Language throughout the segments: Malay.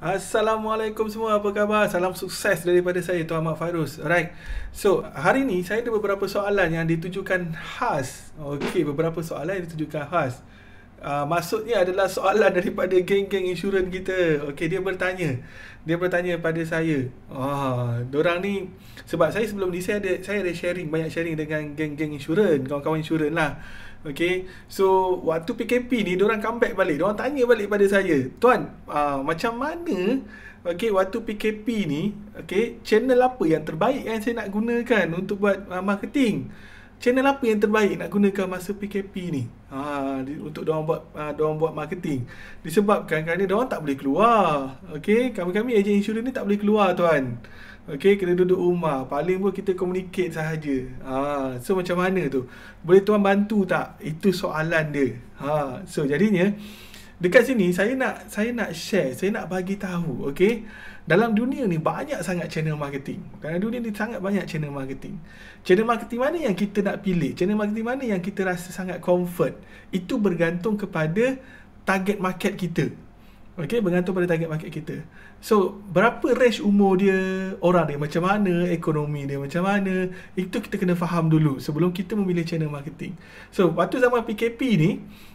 Assalamualaikum semua, apa khabar? Salam sukses daripada saya, Tuan Ahmad Farus Alright, so hari ni saya ada beberapa soalan yang ditujukan khas Okay, beberapa soalan yang ditujukan khas Uh, maksudnya adalah soalan daripada geng-geng insurans kita. Okey, dia bertanya. Dia bertanya pada saya. Ah, orang ni sebab saya sebelum ni saya ada saya ada sharing banyak sharing dengan geng-geng insurans, kawan-kawan insurans lah. Okey. So, waktu PKP ni dia orang comeback balik. Dia orang tanya balik pada saya. Tuan, uh, macam mana Okey, waktu PKP ni, okey, channel apa yang terbaik yang saya nak gunakan untuk buat uh, marketing? channel apa yang terbaik nak gunakan masa PKP ni ha, di, untuk diorang buat ha, diorang buat marketing disebabkan kerana diorang tak boleh keluar okey kami-kami ejen insurans ni tak boleh keluar tuan okey kena duduk rumah paling pun kita communicate sahaja ha, so macam mana tu boleh tuan bantu tak itu soalan dia ha, so jadinya dekat sini saya nak saya nak share, saya nak bagi tahu, okey. Dalam dunia ni banyak sangat channel marketing. Dalam dunia ni sangat banyak channel marketing. Channel marketing mana yang kita nak pilih? Channel marketing mana yang kita rasa sangat comfort? Itu bergantung kepada target market kita. Okay, bergantung pada target market kita. So, berapa range umur dia, orang dia macam mana, ekonomi dia macam mana, itu kita kena faham dulu sebelum kita memilih channel marketing. So, waktu zaman PKP ni,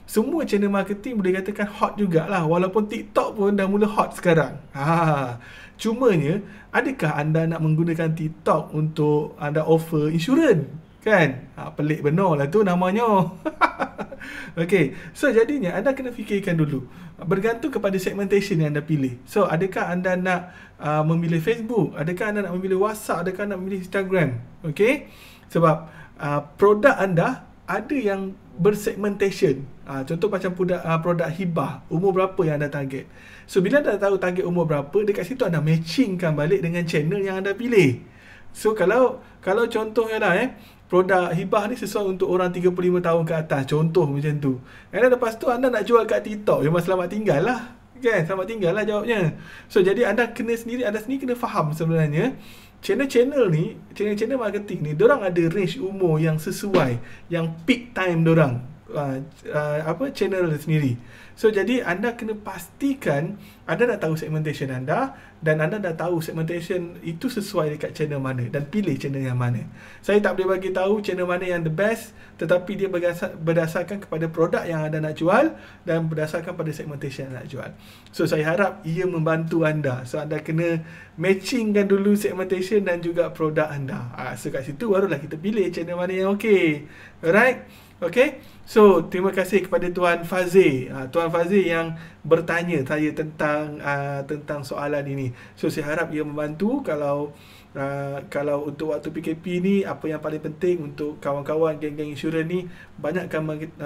semua channel marketing boleh katakan hot jugalah walaupun TikTok pun dah mula hot sekarang. Ha. ha, ha. Cumanya, adakah anda nak menggunakan TikTok untuk anda offer insurans? Kan? Ha, pelik benar lah tu namanya. Okay, so jadinya anda kena fikirkan dulu Bergantung kepada segmentation yang anda pilih So, adakah anda nak uh, memilih Facebook? Adakah anda nak memilih WhatsApp? Adakah anda nak memilih Instagram? Okay, sebab uh, produk anda ada yang bersegmentation uh, Contoh macam produk, uh, produk hibah Umur berapa yang anda target So, bila anda tahu target umur berapa Dekat situ anda matchingkan balik dengan channel yang anda pilih So kalau kalau contohnya lah eh produk hibah ni sesuai untuk orang 35 tahun ke atas contoh macam tu. Kan lepas tu anda nak jual kat TikTok memang selamat tinggal lah. Kan selamat tinggal lah jawapnya. So jadi anda kena sendiri anda sendiri kena faham sebenarnya channel-channel ni, channel-channel marketing ni, dia orang ada range umur yang sesuai, yang peak time dia orang uh, uh, apa channel sendiri. So jadi anda kena pastikan anda dah tahu segmentation anda dan anda dah tahu segmentation itu sesuai dekat channel mana dan pilih channel yang mana. Saya tak boleh bagi tahu channel mana yang the best tetapi dia berdasarkan kepada produk yang anda nak jual dan berdasarkan pada segmentation yang anda nak jual. So saya harap ia membantu anda. So anda kena matchingkan dulu segmentation dan juga produk anda. Ha, so kat situ barulah kita pilih channel mana yang okey. Alright? Okay, so terima kasih kepada Tuan Fazil. Uh, Tuan Fazil yang bertanya saya tentang uh, tentang soalan ini. So saya harap ia membantu kalau uh, kalau untuk waktu PKP ini apa yang paling penting untuk kawan-kawan geng-geng insurans ni banyakkan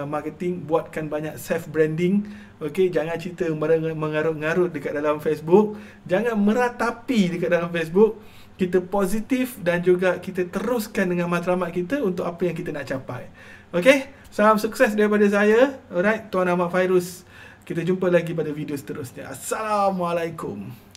marketing, buatkan banyak self branding. Okay, jangan cerita mengarut-ngarut dekat dalam Facebook. Jangan meratapi dekat dalam Facebook kita positif dan juga kita teruskan dengan matlamat kita untuk apa yang kita nak capai. Okay? Salam sukses daripada saya. Alright? Tuan Ahmad Fairuz. Kita jumpa lagi pada video seterusnya. Assalamualaikum.